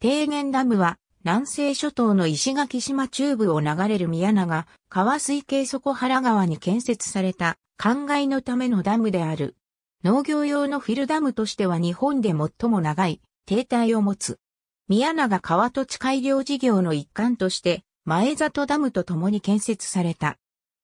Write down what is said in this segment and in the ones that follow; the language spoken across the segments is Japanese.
低言ダムは南西諸島の石垣島中部を流れる宮長川水系底原川に建設された灌漑のためのダムである。農業用のフィルダムとしては日本で最も長い停滞を持つ。宮長川土地改良事業の一環として前里ダムと共に建設された。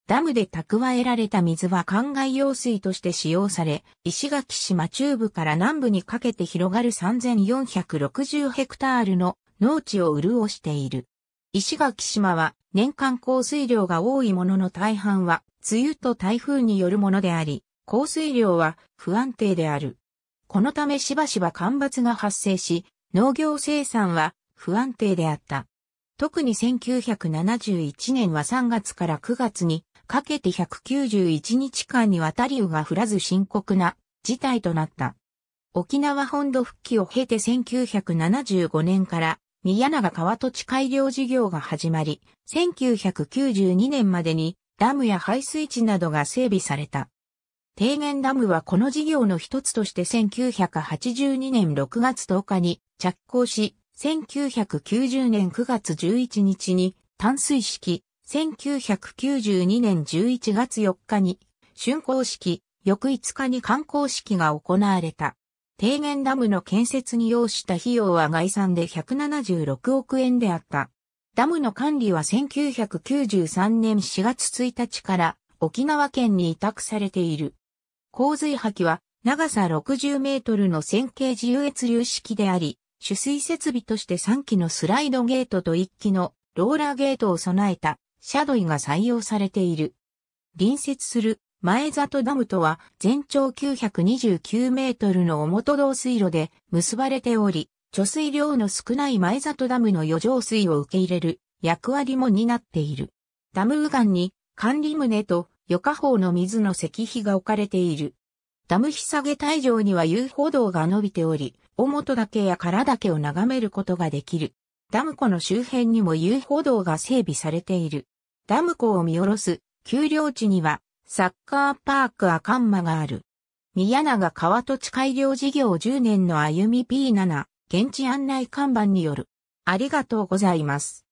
ダムで蓄えられた水は灌漑用水として使用され、石垣島中部から南部にかけて広がる3460ヘクタールの農地を潤している。石垣島は年間降水量が多いものの大半は梅雨と台風によるものであり、降水量は不安定である。このためしばしば干ばつが発生し、農業生産は不安定であった。特に1971年は3月から9月にかけて191日間にわたり雨が降らず深刻な事態となった。沖縄本土復帰を経て1975年から宮永川土地改良事業が始まり、1992年までにダムや排水地などが整備された。低原ダムはこの事業の一つとして1982年6月10日に着工し、1990年9月11日に淡水式1992年11月4日に、竣工式、翌5日に観光式が行われた。低原ダムの建設に要した費用は概算で176億円であった。ダムの管理は1993年4月1日から沖縄県に委託されている。洪水波は長さ60メートルの線形自由越流式であり、取水設備として3機のスライドゲートと1機のローラーゲートを備えたシャドイが採用されている。隣接する前里ダムとは全長929メートルの表道水路で結ばれており、貯水量の少ない前里ダムの余剰水を受け入れる役割も担っている。ダム右岸に管理棟と余下方の水の石碑が置かれている。ダム日下げ退場には遊歩道が伸びており、表本岳や唐岳を眺めることができる。ダム湖の周辺にも遊歩道が整備されている。ダム湖を見下ろす丘陵地にはサッカーパークアカンマがある。宮永川土地改良事業10年の歩み P7 現地案内看板による。ありがとうございます。